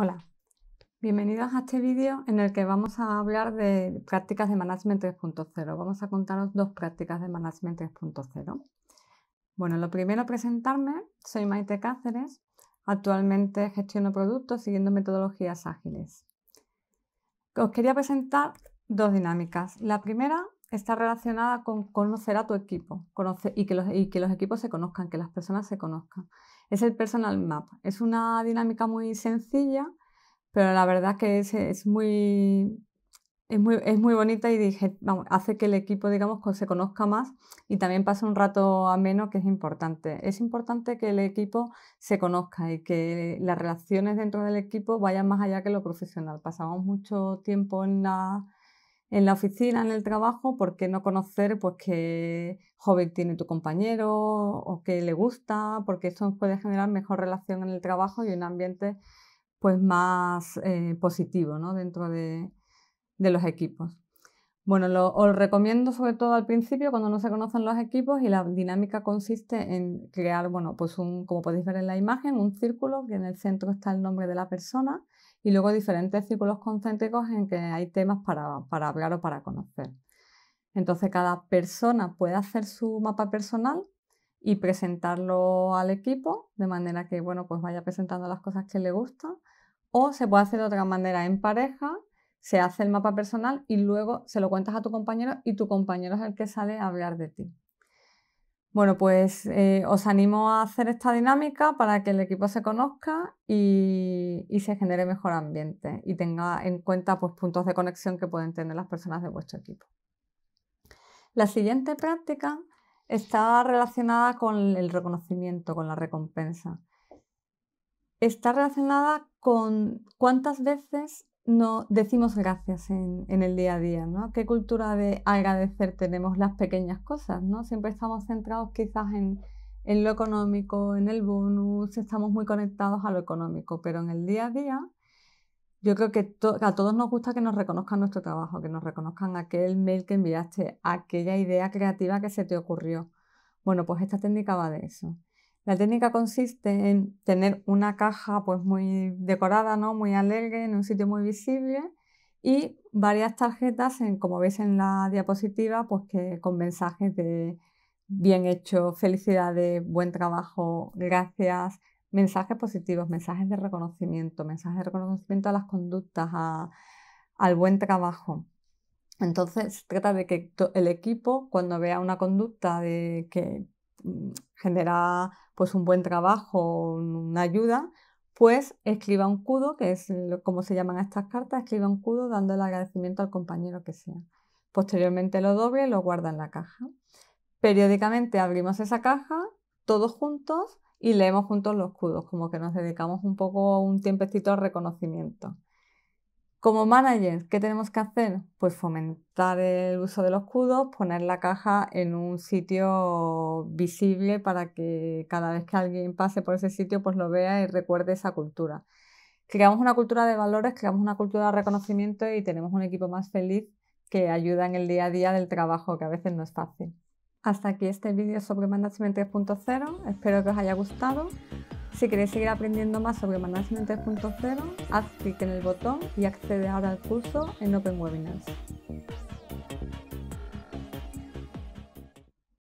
Hola, bienvenidos a este vídeo en el que vamos a hablar de prácticas de Management 3.0. Vamos a contaros dos prácticas de Management 3.0. Bueno, lo primero, presentarme. Soy Maite Cáceres. Actualmente gestiono productos siguiendo metodologías ágiles. Os quería presentar dos dinámicas. La primera está relacionada con conocer a tu equipo y, que los, que los equipos se conozcan, que las personas se conozcan. Es el personal map. Es una dinámica muy sencilla, pero la verdad que es, es muy, es muy, bonita y dije, hace que el equipo, digamos, se conozca más y también pasa un rato ameno que es importante. Es importante que el equipo se conozca y que las relaciones dentro del equipo vayan más allá que lo profesional. Pasamos mucho tiempo en la, en la oficina, en el trabajo, ¿por qué no conocer pues, qué joven tiene tu compañero o qué le gusta? Porque eso puede generar mejor relación en el trabajo y un ambiente pues, más eh, positivo ¿no? dentro de, los equipos. Bueno, lo, recomiendo sobre todo al principio cuando no se conocen los equipos y la dinámica consiste en crear, bueno, pues un, como podéis ver en la imagen, un círculo que en el centro está el nombre de la persona y luego diferentes círculos concéntricos en que hay temas para, hablar o para conocer. Entonces cada persona puede hacer su mapa personal y presentarlo al equipo de manera que bueno pues vaya presentando las cosas que le gustan o se puede hacer de otra manera en pareja se hace el mapa personal y luego se lo cuentas a tu compañero y tu compañero es el que sale a hablar de ti bueno, pues eh, os animo a hacer esta dinámica para que el equipo se conozca y, se genere mejor ambiente y tenga en cuenta pues, puntos de conexión que pueden tener las personas de vuestro equipo. La siguiente práctica está relacionada con el reconocimiento, con la recompensa. Está relacionada con cuántas veces no decimos gracias en, el día a día, ¿no? ¿Qué cultura de agradecer tenemos las pequeñas cosas, ¿no? Siempre estamos centrados quizás en, lo económico, en el bonus, estamos muy conectados a lo económico, pero en el día a día yo creo que a todos nos gusta que nos reconozcan nuestro trabajo, que nos reconozcan aquel mail que enviaste, aquella idea creativa que se te ocurrió. Bueno, pues esta técnica va de eso. La técnica consiste en tener una caja pues muy decorada, ¿no? muy alegre, en un sitio muy visible y varias tarjetas, como veis en la diapositiva, pues que con mensajes de bien hecho, felicidades, buen trabajo, gracias, mensajes positivos, mensajes de reconocimiento, mensajes de reconocimiento a las conductas, al buen trabajo. Entonces se trata de que el equipo, cuando vea una conducta de que Mm, genera pues un buen trabajo, una ayuda, pues escriba un cudo, que es como se llaman estas cartas, escriba un cudo dando el agradecimiento al compañero que sea. Posteriormente lo doble y lo guarda en la caja. Periódicamente abrimos esa caja todos juntos y leemos juntos los cudos, como que nos dedicamos un poco un tiempecito al reconocimiento. Como managers, ¿qué tenemos que hacer? Pues fomentar el uso de los CUDOS, poner la caja en un sitio visible para que cada vez que alguien pase por ese sitio pues lo vea y recuerde esa cultura. Creamos una cultura de valores, creamos una cultura de reconocimiento y tenemos un equipo más feliz que ayuda en el día a día del trabajo, que a veces no es fácil. Hasta aquí este vídeo sobre Management 3.0. Espero que os haya gustado. Si queréis seguir aprendiendo más sobre Management 3.0, haz clic en el botón y accede ahora al curso en Open Webinars.